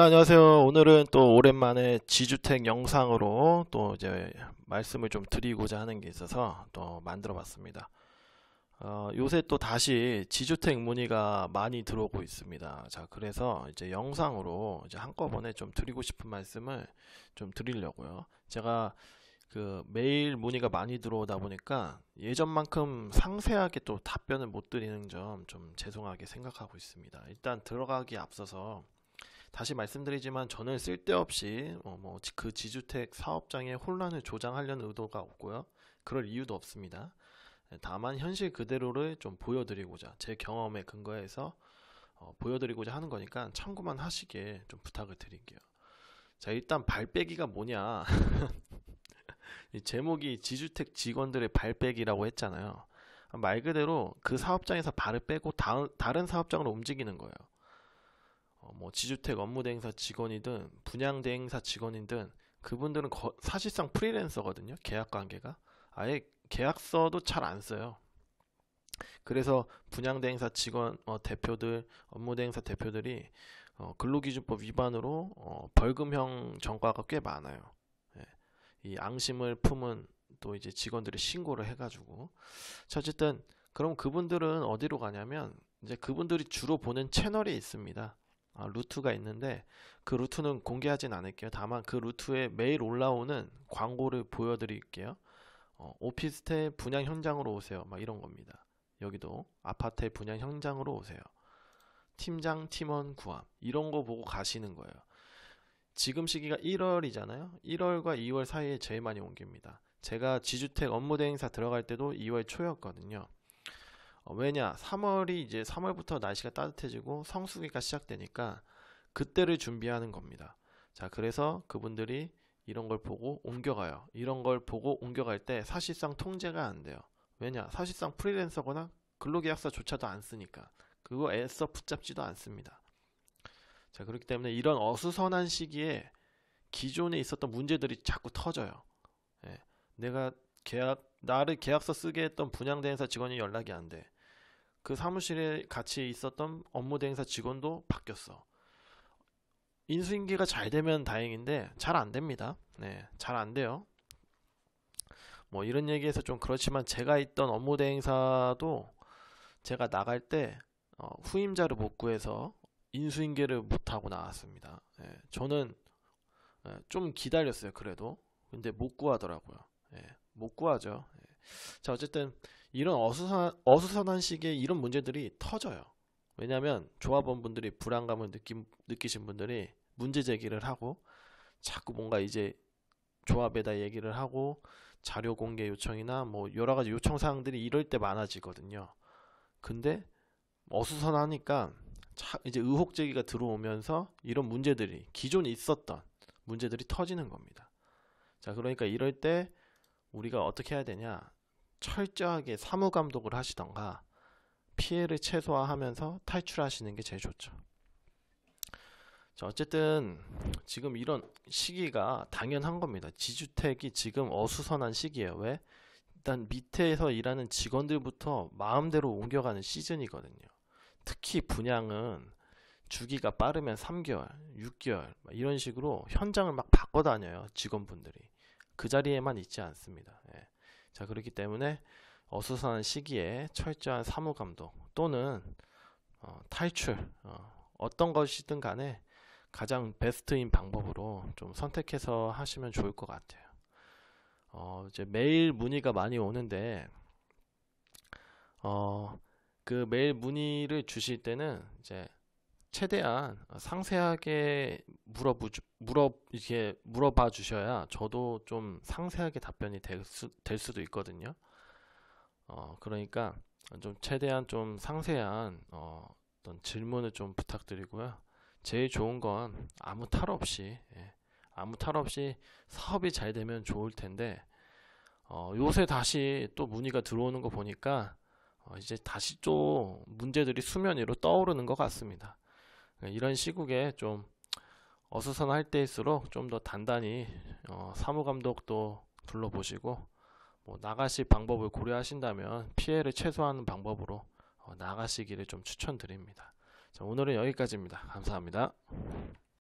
네, 안녕하세요. 오늘은 또 오랜만에 지주택 영상으로 또 이제 말씀을 좀 드리고자 하는 게 있어서 또 만들어 봤습니다. 어, 요새 또 다시 지주택 문의가 많이 들어오고 있습니다. 자, 그래서 이제 영상으로 이제 한꺼번에 좀 드리고 싶은 말씀을 좀 드리려고요. 제가 그 매일 문의가 많이 들어오다 보니까 예전만큼 상세하게 또 답변을 못 드리는 점 좀 죄송하게 생각하고 있습니다. 일단 들어가기 앞서서 다시 말씀드리지만 저는 쓸데없이 어, 뭐, 뭐 그 지주택 사업장의 혼란을 조장하려는 의도가 없고요. 그럴 이유도 없습니다. 네, 다만 현실 그대로를 좀 보여드리고자 제 경험에 근거해서 어, 보여드리고자 하는 거니까 참고만 하시게좀 부탁을 드릴게요. 자 일단 발빼기가 뭐냐 이 제목이 지주택 직원들의 발빼기라고 했잖아요. 말 그대로 그 사업장에서 발을 빼고 다, 다른 사업장으로 움직이는 거예요. 뭐 지주택 업무 대행사 직원이든 분양 대행사 직원이든 그분들은 거, 사실상 프리랜서거든요. 계약 관계가 아예 계약서도 잘 안 써요. 그래서 분양 대행사 직원 어, 대표들 업무 대행사 대표들이 어, 근로기준법 위반으로 어, 벌금형 전과가 꽤 많아요. 예. 이 앙심을 품은 또 이제 직원들이 신고를 해가지고 자, 어쨌든 그럼 그분들은 어디로 가냐면 이제 그분들이 주로 보는 채널이 있습니다. 아, 루트가 있는데 그 루트는 공개하진 않을게요. 다만 그 루트에 매일 올라오는 광고를 보여드릴게요. 어, 오피스텔 분양 현장으로 오세요. 막 이런 겁니다. 여기도 아파트 분양 현장으로 오세요. 팀장 팀원 구함 이런 거 보고 가시는 거예요. 지금 시기가 1월이잖아요. 1월과 2월 사이에 제일 많이 옮깁니다. 제가 지주택 업무 대행사 들어갈 때도 2월 초였거든요. 어, 왜냐 3월이 이제 3월부터 날씨가 따뜻해지고 성수기가 시작되니까 그때를 준비하는 겁니다. 자 그래서 그분들이 이런 걸 보고 옮겨가요. 이런 걸 보고 옮겨갈 때 사실상 통제가 안 돼요. 왜냐 사실상 프리랜서거나 근로계약서조차도 안 쓰니까 그거 애써 붙잡지도 않습니다. 자 그렇기 때문에 이런 어수선한 시기에 기존에 있었던 문제들이 자꾸 터져요. 예, 내가 계약 나를 계약서 쓰게 했던 분양대행사 직원이 연락이 안 돼. 그 사무실에 같이 있었던 업무 대행사 직원도 바뀌었어. 인수인계가 잘 되면 다행인데 잘 안 됩니다. 네, 잘 안 돼요. 뭐 이런 얘기에서좀 그렇지만 제가 있던 업무 대행사도 제가 나갈 때 어, 후임자를 못 구해서 인수인계를 못 하고 나왔습니다. 예, 저는 예, 좀 기다렸어요. 그래도 근데 못 구하더라고요. 예, 못 구하죠. 자, 어쨌든 이런 어수선, 어수선한 식의 이런 문제들이 터져요. 왜냐하면 조합원분들이 불안감을 느낀, 느끼신 분들이 문제 제기를 하고 자꾸 뭔가 이제 조합에다 얘기를 하고 자료 공개 요청이나 뭐 여러 가지 요청 사항들이 이럴 때 많아지거든요. 근데 어수선하니까 이제 의혹 제기가 들어오면서 이런 문제들이 기존에 있었던 문제들이 터지는 겁니다. 자, 그러니까 이럴 때 우리가 어떻게 해야 되냐? 철저하게 사무 감독을 하시던가 피해를 최소화하면서 탈출하시는 게 제일 좋죠. 자, 어쨌든 지금 이런 시기가 당연한 겁니다. 지주택이 지금 어수선한 시기예요. 왜? 일단 밑에서 일하는 직원들부터 마음대로 옮겨가는 시즌이거든요. 특히 분양은 주기가 빠르면 3개월, 6개월 이런 식으로 현장을 막 바꿔 다녀요. 직원분들이. 그 자리에만 있지 않습니다. 예. 자 그렇기 때문에 어수선한 시기에 철저한 사무감독 또는 어, 탈출 어, 어떤 것이든 간에 가장 베스트인 방법으로 좀 선택해서 하시면 좋을 것 같아요. 어, 이제 매일 문의가 많이 오는데 어, 그 매일 문의를 주실 때는 이제 최대한 상세하게 물어보 물어 이게 물어봐 주셔야 저도 좀 상세하게 답변이 될, 수, 될 수도 있거든요. 어, 그러니까 좀 최대한 좀 상세한 어, 떤 질문을 좀 부탁드리고요. 제일 좋은 건 아무 탈 없이 예, 아무 탈 없이 사업이 잘 되면 좋을 텐데 어, 요새 다시 또 문의가 들어오는 거 보니까 어, 이제 다시 또 문제들이 수면 위로 떠오르는 것 같습니다. 이런 시국에 좀 어수선할 때일수록 좀 더 단단히 어, 사무감독도 둘러보시고 뭐나가실 방법을 고려하신다면 피해를 최소화하는 방법으로 어, 나가시기를 좀 추천드립니다. 자, 오늘은 여기까지입니다. 감사합니다.